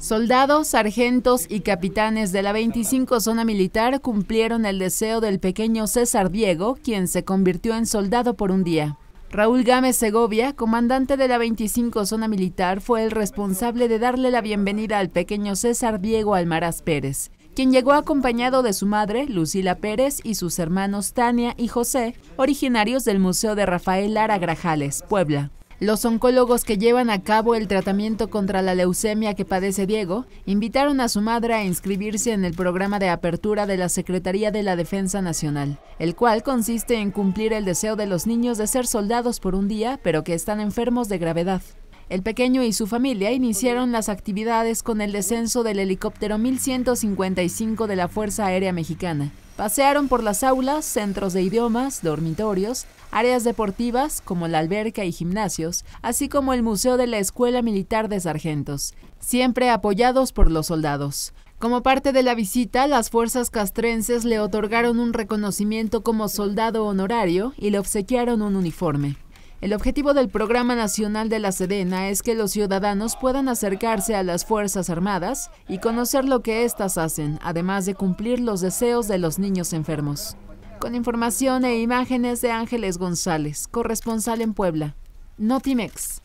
Soldados, sargentos y capitanes de la 25 Zona Militar cumplieron el deseo del pequeño César Diego, quien se convirtió en soldado por un día. Raúl Gámez Segovia, comandante de la 25 Zona Militar, fue el responsable de darle la bienvenida al pequeño César Diego Almaraz Pérez, quien llegó acompañado de su madre, Lucila Pérez, y sus hermanos Tania y José, originarios del Museo de Rafael Lara Grajales, Puebla. Los oncólogos que llevan a cabo el tratamiento contra la leucemia que padece Diego invitaron a su madre a inscribirse en el programa de apertura de la Secretaría de la Defensa Nacional, el cual consiste en cumplir el deseo de los niños de ser soldados por un día, pero que están enfermos de gravedad. El pequeño y su familia iniciaron las actividades con el descenso del helicóptero 1155 de la Fuerza Aérea Mexicana. Pasearon por las aulas, centros de idiomas, dormitorios, áreas deportivas como la alberca y gimnasios, así como el Museo de la Escuela Militar de Sargentos, siempre apoyados por los soldados. Como parte de la visita, las fuerzas castrenses le otorgaron un reconocimiento como soldado honorario y le obsequiaron un uniforme. El objetivo del Programa Nacional de la Sedena es que los ciudadanos puedan acercarse a las Fuerzas Armadas y conocer lo que éstas hacen, además de cumplir los deseos de los niños enfermos. Con información e imágenes de Ángeles González, corresponsal en Puebla. Notimex.